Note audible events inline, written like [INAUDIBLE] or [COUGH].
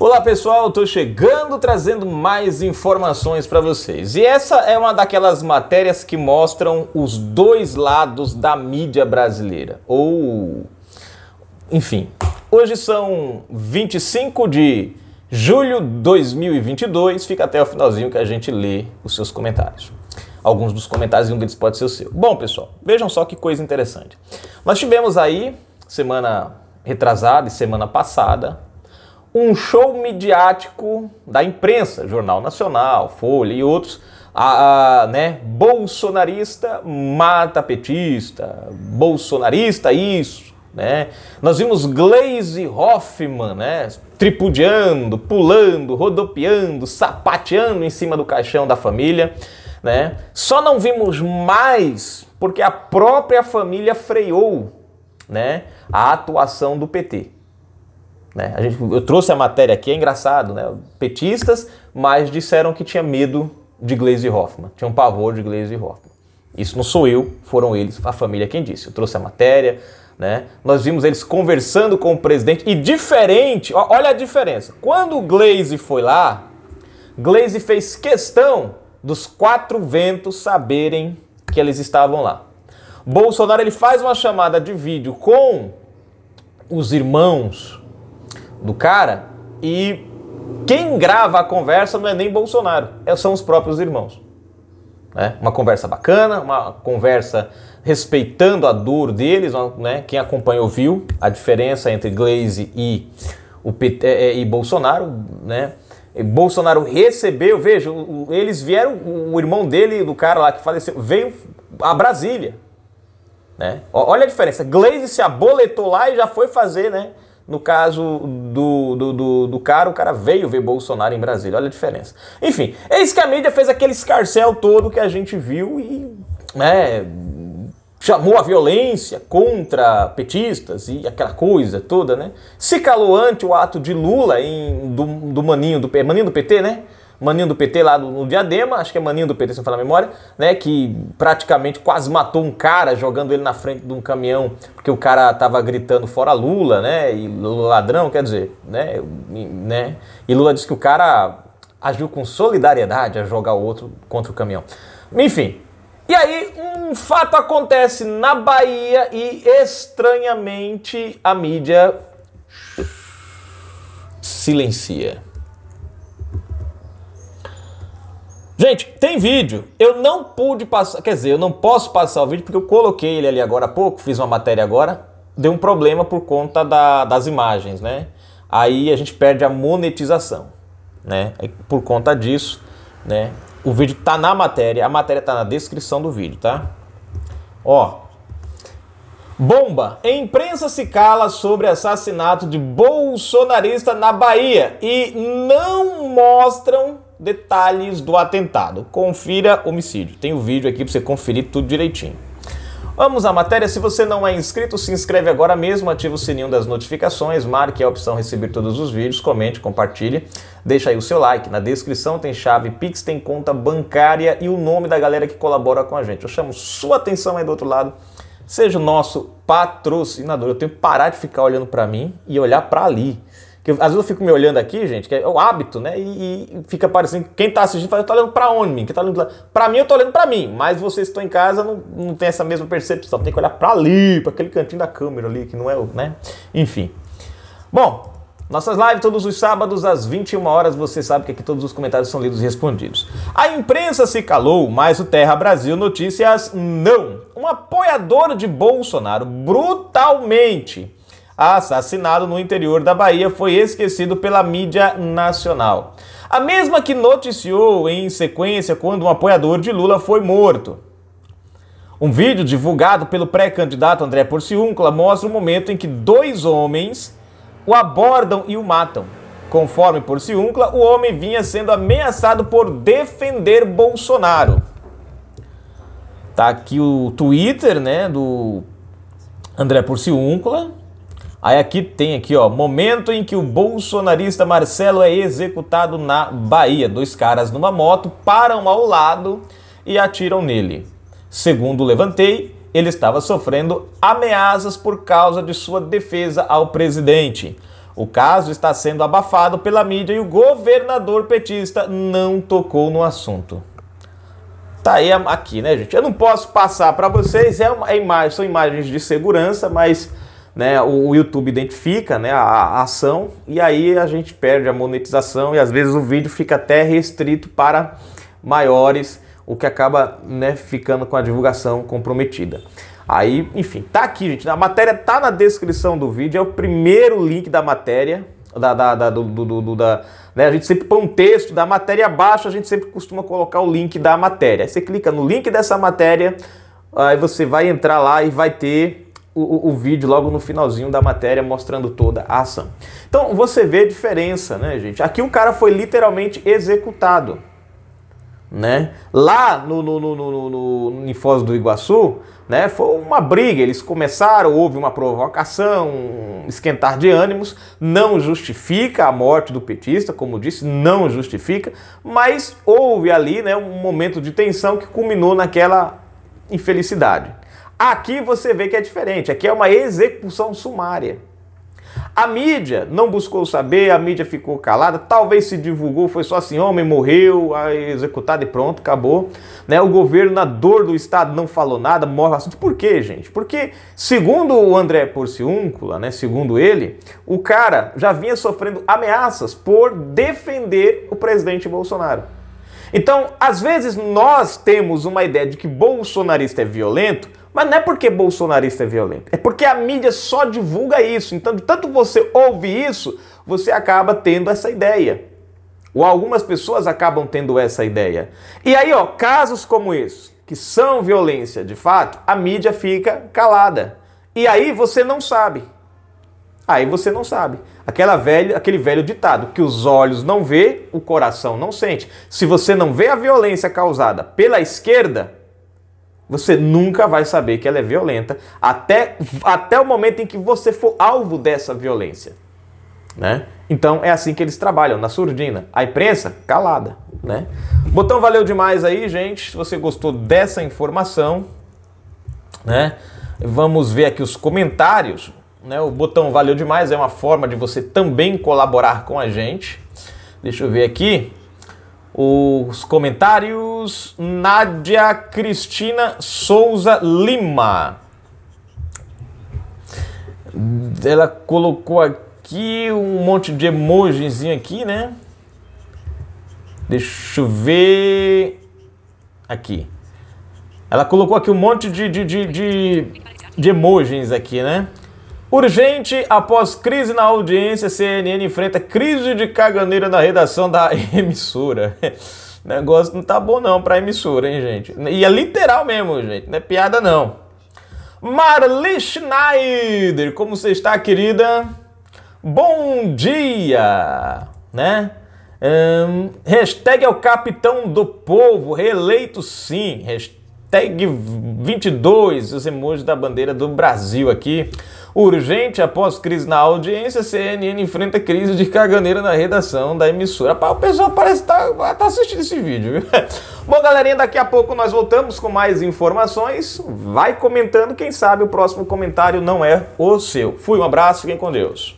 Olá pessoal, estou chegando trazendo mais informações para vocês. E essa é uma daquelas matérias que mostram os dois lados da mídia brasileira. Ou. Enfim, hoje são 25 de julho de 2022. Fica até o finalzinho que a gente lê os seus comentários alguns dos comentários e um deles pode ser o seu. Bom, pessoal, vejam só que coisa interessante. Nós tivemos aí, semana retrasada e semana passada, um show midiático da imprensa, Jornal Nacional, Folha e outros, a, a, né, bolsonarista mata petista, bolsonarista isso, né? Nós vimos Glaze Hoffman, né, tripudiando, pulando, rodopiando, sapateando em cima do caixão da família, né? Só não vimos mais porque a própria família freou, né, a atuação do PT. Né? A gente, eu trouxe a matéria aqui, é engraçado, né? Petistas, mas disseram que tinha medo de Glaze Hoffman, tinham um pavor de Glaze Hoffman. Isso não sou eu, foram eles, a família quem disse. Eu trouxe a matéria, né? Nós vimos eles conversando com o presidente e diferente, olha a diferença. Quando o Glaze foi lá, Glaze fez questão dos quatro ventos saberem que eles estavam lá. Bolsonaro ele faz uma chamada de vídeo com os irmãos do cara e quem grava a conversa não é nem Bolsonaro, é, são os próprios irmãos. Né? Uma conversa bacana, uma conversa respeitando a dor deles, né? quem acompanhou viu a diferença entre Glaze e, o PT, é, é, e Bolsonaro, né? Bolsonaro recebeu, veja, eles vieram, o irmão dele, do cara lá que faleceu, veio a Brasília. Né? Olha a diferença. Glaze se aboletou lá e já foi fazer, né? No caso do, do, do, do, cara, o cara veio ver Bolsonaro em Brasília, olha a diferença. Enfim, eis que a mídia fez aquele escarcel todo que a gente viu e né, chamou a violência contra petistas e aquela coisa toda, né? Se calou ante o ato de Lula em, do, do maninho do, maninho do PT, né? maninho do PT lá no, Diadema, acho que é maninho do PT, se não falar a memória, né? Que praticamente quase matou um cara jogando ele na frente de um caminhão, porque o cara tava gritando fora Lula, né? E Lula ladrão, quer dizer, né? E, né? e Lula disse que o cara agiu com solidariedade a jogar o outro contra o caminhão. Enfim. E aí, um fato acontece na Bahia e estranhamente a mídia silencia. Gente, tem vídeo. Eu não pude passar, quer dizer, eu não posso passar o vídeo porque eu coloquei ele ali agora há pouco, fiz uma matéria agora, deu um problema por conta da, das imagens, né? Aí a gente perde a monetização, né? por conta disso, né? O vídeo tá na matéria, a matéria tá na descrição do vídeo, tá? Ó. Bomba! A imprensa se cala sobre assassinato de bolsonarista na Bahia e não mostram detalhes do atentado. Confira homicídio. Tem o um vídeo aqui para você conferir tudo direitinho. Vamos à matéria. Se você não é inscrito, se inscreve agora mesmo, ativa o sininho das notificações, marque a opção receber todos os vídeos, comente, compartilhe, deixa aí o seu like. Na descrição tem chave Pix, tem conta bancária e o nome da galera que colabora com a gente. Eu chamo sua atenção aí do outro lado. Seja o nosso patrocinador. Eu tenho que parar de ficar olhando para mim e olhar para ali. Porque às vezes eu fico me olhando aqui, gente, que é o hábito, né? E, e fica parecendo que quem tá assistindo fala, eu tô olhando pra onde, Quem tá olhando pra... pra mim, eu tô olhando pra mim. Mas vocês que estão em casa não, não tem essa mesma percepção. Tem que olhar pra ali, pra aquele cantinho da câmera ali, que não é o, né? Enfim. Bom, nossas lives todos os sábados às 21 horas, você sabe que aqui todos os comentários são lidos e respondidos. A imprensa se calou, mas o Terra Brasil Notícias não. Um apoiador de Bolsonaro brutalmente assassinado no interior da Bahia, foi esquecido pela mídia nacional. A mesma que noticiou em sequência quando um apoiador de Lula foi morto. Um vídeo divulgado pelo pré-candidato André Porciúncula mostra o momento em que dois homens o abordam e o matam. Conforme Porciúncula, o homem vinha sendo ameaçado por defender Bolsonaro. Tá aqui o Twitter, né, do André Porciúncula, Aí aqui tem aqui, ó, momento em que o bolsonarista Marcelo é executado na Bahia. Dois caras numa moto param ao lado e atiram nele. Segundo Levantei, ele estava sofrendo ameaças por causa de sua defesa ao presidente. O caso está sendo abafado pela mídia e o governador petista não tocou no assunto. Tá aí aqui, né, gente? Eu não posso passar para vocês, é, uma, imagem, são imagens de segurança, mas né, o, o YouTube identifica né, a, a, ação e aí a gente perde a monetização e às vezes o vídeo fica até restrito para maiores, o que acaba né, ficando com a divulgação comprometida. Aí, enfim, tá aqui, gente. A matéria tá na descrição do vídeo, é o primeiro link da matéria, da, da, da, do, do, do, da né? A gente sempre põe um texto da matéria abaixo, a gente sempre costuma colocar o link da matéria. Aí você clica no link dessa matéria, aí você vai entrar lá e vai ter o, o, vídeo logo no finalzinho da matéria mostrando toda a ação. Então você vê a diferença, né, gente? Aqui o cara foi literalmente executado. Né? Lá no, no, no, no, no, no em Foz do Iguaçu, né, foi uma briga. Eles começaram, houve uma provocação, um esquentar de ânimos. Não justifica a morte do petista, como disse, não justifica, mas houve ali né, um momento de tensão que culminou naquela infelicidade. Aqui você vê que é diferente, aqui é uma execução sumária. A mídia não buscou saber, a mídia ficou calada, talvez se divulgou, foi só assim, homem morreu, executado e pronto, acabou. Né? O governo, na dor do Estado, não falou nada, morre assunto. Por quê, gente? Porque, segundo o André Porciúncula, né, segundo ele, o cara já vinha sofrendo ameaças por defender o presidente Bolsonaro. Então, às vezes, nós temos uma ideia de que bolsonarista é violento, mas não é porque bolsonarista é violento, é porque a mídia só divulga isso. Então, de tanto você ouve isso, você acaba tendo essa ideia. Ou algumas pessoas acabam tendo essa ideia. E aí, ó, casos como esse, que são violência de fato, a mídia fica calada. E aí você não sabe. Aí você não sabe. Aquela velha, aquele velho ditado que os olhos não vê, o coração não sente. Se você não vê a violência causada pela esquerda, você nunca vai saber que ela é violenta até, até o momento em que você for alvo dessa violência. Né? Então é assim que eles trabalham, na surdina. A imprensa, calada. Né? Botão valeu demais aí, gente. Se você gostou dessa informação, né? Vamos ver aqui os comentários. Né? O botão valeu demais é uma forma de você também colaborar com a gente. Deixa eu ver aqui os comentários. Carlos Nádia Cristina Souza Lima. Ela colocou aqui um monte de emojizinho aqui, né? Deixa eu ver. Aqui. Ela colocou aqui um monte de, de, de, de, de emojis aqui, né? Urgente, após crise na audiência, CNN enfrenta crise de caganeira na redação da [LAUGHS] emissora. O negócio não tá bom não pra emissora, hein, gente? E é literal mesmo, gente. Não é piada, não. Marli Schneider, como você está, querida? Bom dia, né? Um, hashtag é o capitão do povo, reeleito sim. Hashtag tag 22, os emojis da bandeira do Brasil aqui. Urgente, após crise na audiência, CNN enfrenta crise de caganeira na redação da emissora. o pessoal parece estar tá, tá assistindo esse vídeo, viu? [LAUGHS] Bom, galerinha, daqui a pouco nós voltamos com mais informações. Vai comentando, quem sabe o próximo comentário não é o seu. Fui, um abraço, fiquem com Deus.